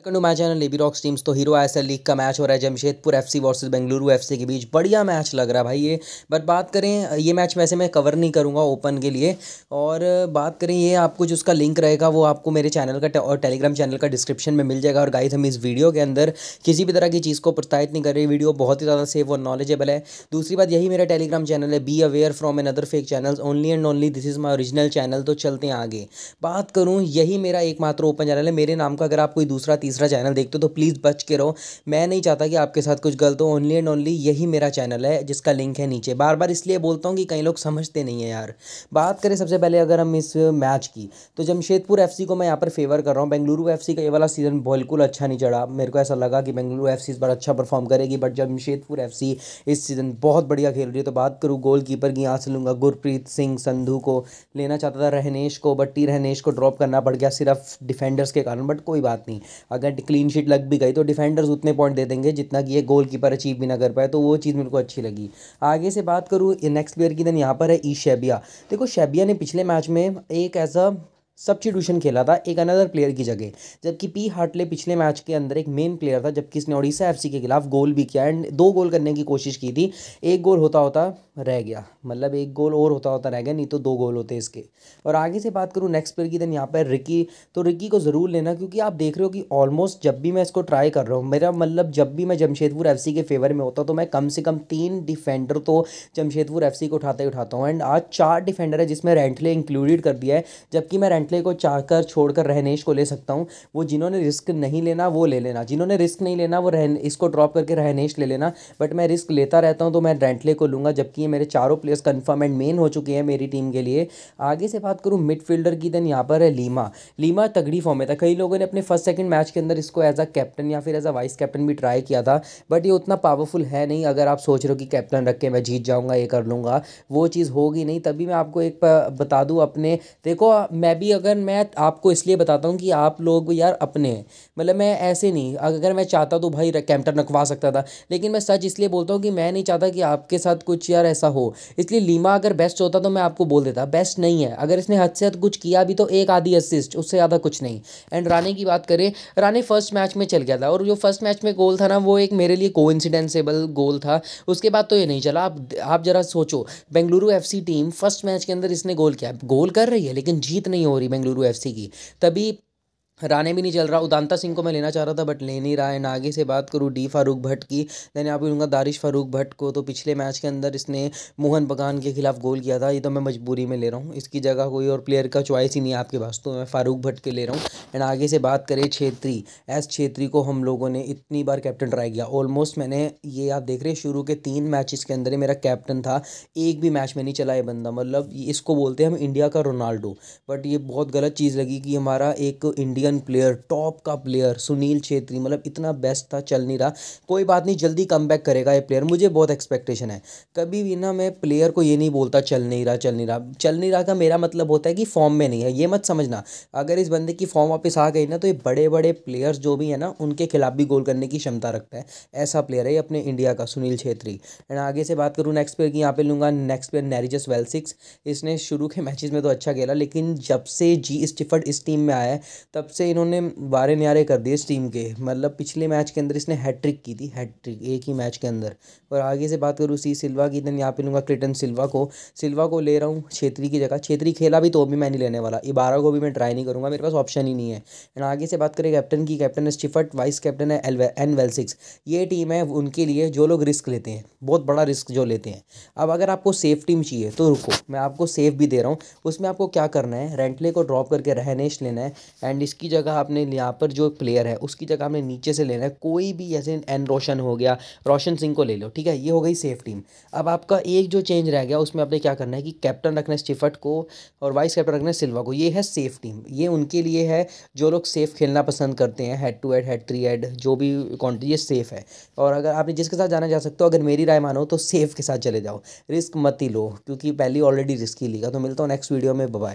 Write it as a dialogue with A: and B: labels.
A: welcome to my channel लेबी rocks teams तो Hero I league का मैच हो रहा है Jamshedpur FC versus Bengaluru FC के बीच बढ़िया मैच लग रहा है भाई ये बट बात करें ये मैच वैसे मैं कवर नहीं करूंगा ओपन के लिए और बात करें ये आपको जो उसका लिंक रहेगा वो आपको मेरे चैनल का और टेलीग्राम चैनल का डिस्क्रिप्शन में मिल जाएगा और गाइज हम इस वीडियो के अंदर किसी भी तरह की चीज़ को प्रोत्साहित नहीं कर रहे वीडियो बहुत ही ज़्यादा सेफ और नॉलेजेबल है दूसरी बात यही मेरा टेलीग्राम चैनल है be aware from an other fake channel only and only this is my original channel तो चलते हैं आगे बात करूँ यही मेरा एकमात्र ओपन चैनल है मेरे नाम का अगर आप कोई दूसरा तीसरा चैनल देखते हो तो प्लीज़ बच के रहो मैं नहीं चाहता कि आपके साथ कुछ गलत हो ओनली एंड ओनली यही मेरा चैनल है जिसका लिंक है नीचे बार बार इसलिए बोलता हूँ कि कई लोग समझते नहीं है यार बात करें सबसे पहले अगर हम इस मैच की तो जमशेदपुर एफ को मैं यहाँ पर फेवर कर रहा हूँ बेंगलुरु एफ का ये वाला सीज़न बिल्कुल अच्छा नहीं चढ़ा मेरे को ऐसा लगा कि बेंगलुरु एफ इस बार अच्छा परफॉर्म करेगी बट जमशेदपुर एफ इस सीज़न बहुत बढ़िया खेल रही है तो बात करूँ गोल कीपर की यहाँ से लूँगा गुरप्रीत सिंह संधू को लेना चाहता था रहनेश को बट टी रहनेश को ड्रॉप करना पड़ गया सिर्फ डिफेंडर्स के कारण बट कोई बात नहीं अगर क्लीन शीट लग भी गई तो डिफेंडर्स उतने पॉइंट दे देंगे जितना कि ये गोल कीपर अचीव भी ना कर पाए तो वो चीज़ मेरे को अच्छी लगी आगे से बात करूँ नेक्स्ट प्लेयर की देन यहाँ पर है ई शेबिया देखो शेबिया ने पिछले मैच में एक ऐसा सब्सिट्यूशन खेला था एक अनदर प्लेयर की जगह जबकि पी हार्टले पिछले मैच के अंदर एक मेन प्लेयर था जबकि इसने ओडिशा एफसी के खिलाफ गोल भी किया एंड दो गोल करने की कोशिश की थी एक गोल होता होता रह गया मतलब एक गोल और होता होता रह गया नहीं तो दो गोल होते इसके और आगे से बात करूँ नेक्स्ट प्लेयर की देन यहाँ पर रिकी तो रिकी को ज़रूर लेना क्योंकि आप देख रहे हो कि ऑलमोस्ट जब भी मैं इसको ट्राई कर रहा हूँ मेरा मतलब जब भी मैं जमशेदपुर एफ के फेवर में होता तो मैं कम से कम तीन डिफेंडर तो जमशेदपुर एफ को उठाते ही उठाता हूँ एंड आज चार डिफेंडर है जिसमें रेंटले इंक्लूडेड कर दिया है जबकि मैं बेंटले को छोड़ छोड़कर रहनेश को ले सकता हूँ वो जिन्होंने रिस्क नहीं लेना वो ले लेना जिन्होंने रिस्क नहीं लेना वो रहन इसको ड्रॉप करके रहनेश ले लेना बट मैं रिस्क लेता रहता हूँ तो मैं ड्रेंटले को लूँगा जबकि ये मेरे चारों प्लेयर्स कन्फर्म एंड मेन हो चुके हैं मेरी टीम के लिए आगे से बात करूँ मिडफील्डर की देन यहाँ पर है लीमा लीमा तगड़ी फॉर्म में था कई लोगों ने अपने फर्स्ट सेकेंड मैच के अंदर इसको एज अ कैप्टन या फिर एज अ वाइस कैप्टन भी ट्राई किया था बट ये उतना पावरफुल है नहीं अगर आप सोच रहे हो कि कैप्टन रख के मैं जीत जाऊँगा ये कर लूँगा वो चीज़ होगी नहीं तभी मैं आपको एक बता दूँ अपने देखो मैं भी अगर मैं आपको इसलिए बताता हूँ कि आप लोग यार अपने हैं मतलब मैं ऐसे नहीं अगर मैं चाहता तो भाई कैम्पटन रखवा सकता था लेकिन मैं सच इसलिए बोलता हूँ कि मैं नहीं चाहता कि आपके साथ कुछ यार ऐसा हो इसलिए लीमा अगर बेस्ट होता तो मैं आपको बोल देता बेस्ट नहीं है अगर इसने हद से हद कुछ किया भी तो एक आधी असिस्ट उससे ज़्यादा कुछ नहीं एंड रानी की बात करें रानी फर्स्ट मैच में चल गया था और जो फर्स्ट मैच में गोल था ना वो एक मेरे लिए को गोल था उसके बाद तो ये नहीं चला आप आप ज़रा सोचो Bengaluru F team first match के अंदर इसने गोल किया गोल कर रही है लेकिन जीत नहीं हो रही बेंगलुरु एफ की तभी राणे भी नहीं चल रहा उदांता सिंह को मैं लेना चाह रहा था बट ले नहीं रहा है नागे से बात करूँ डी फारूक भट्ट की देन आप लूँगा दारिश फारूक भट्ट को तो पिछले मैच के अंदर इसने मोहन बगान के खिलाफ गोल किया था ये तो मैं मजबूरी में ले रहा हूँ इसकी जगह कोई और प्लेयर का चॉइस ही नहीं है आपके पास तो मैं फारूक भट्ट के ले रहा हूँ एंड आगे से बात करें छेत्री एस छेत्री को हम लोगों ने इतनी बार कैप्टन ट्राई किया ऑलमोस्ट मैंने ये आप देख रहे हैं शुरू के तीन मैच के अंदर ही मेरा कैप्टन था एक भी मैच में नहीं चला ये बंदा मतलब इसको बोलते हैं हम इंडिया का रोनाल्डो बट ये बहुत गलत चीज़ लगी कि हमारा एक इंडिया इंडियन प्लेयर टॉप का प्लेयर सुनील छेत्री मतलब इतना बेस्ट था चल नहीं रहा कोई बात नहीं जल्दी कम करेगा ये प्लेयर मुझे बहुत एक्सपेक्टेशन है कभी भी ना मैं प्लेयर को ये नहीं बोलता चल नहीं रहा चल नहीं रहा चल नहीं रहा का मेरा मतलब होता है कि फॉर्म में नहीं है ये मत समझना अगर इस बंदे की फॉर्म वापस आ गई ना तो ये बड़े बड़े प्लेयर्स जो भी है ना उनके खिलाफ भी गोल करने की क्षमता रखता है ऐसा प्लेयर है ये अपने इंडिया का सुनील छेत्री एंड आगे से बात करूँ नेक्स्ट प्लेयर की यहाँ पे लूँगा नेक्स्ट प्लेयर नैरिजस वेल सिक्स इसने शुरू के मैचेस में तो अच्छा खेला लेकिन जब से जी स्टिफर्ड इस टीम में आया है तब से इन्होंने बारे न्यारे कर दिए इस टीम के मतलब पिछले मैच के अंदर इसने हैट्रिक की थी हैट्रिक एक ही मैच के अंदर और आगे से बात करूँ सी सिल्वा की यहाँ पे लूँगा क्रिटन सिल्वा को सिल्वा को ले रहा हूँ छेत्री की जगह छेत्री खेला भी तो भी मैं नहीं लेने वाला इबारा को भी मैं ट्राई नहीं करूँगा मेरे पास ऑप्शन ही नहीं है एंड आगे से बात करें कैप्टन की कैप्टन है स्टिफट वाइस कैप्टन है एल एन वेलसिक्स ये टीम है उनके लिए जो लोग रिस्क लेते हैं बहुत बड़ा रिस्क जो लेते हैं अब अगर आपको सेफ टीम चाहिए तो रुको मैं आपको सेफ भी दे रहा हूँ उसमें आपको क्या करना है रेंटले को ड्रॉप करके रहनेश लेना है एंड इसकी की जगह आपने यहाँ पर जो प्लेयर है उसकी जगह आपने नीचे से लेना है कोई भी जैसे एन रोशन हो गया रोशन सिंह को ले लो ठीक है ये हो गई सेफ टीम अब आपका एक जो चेंज रह गया उसमें आपने क्या करना है कि कैप्टन रखना है स्टिफट को और वाइस कैप्टन रखना है सिल्वा को ये है सेफ टीम ये उनके लिए है जो लोग सेफ खेलना पसंद करते हैं head to head head three head जो भी कॉन्ट्री ये सेफ है और अगर आपने जिसके साथ जाना जा सकते हो अगर मेरी राय मानो तो सेफ के साथ चले जाओ रिस्क मत ही लो क्योंकि पहली ऑलरेडी रिस्क ही लीगा तो मिलता हूँ नेक्स्ट वीडियो में बबाई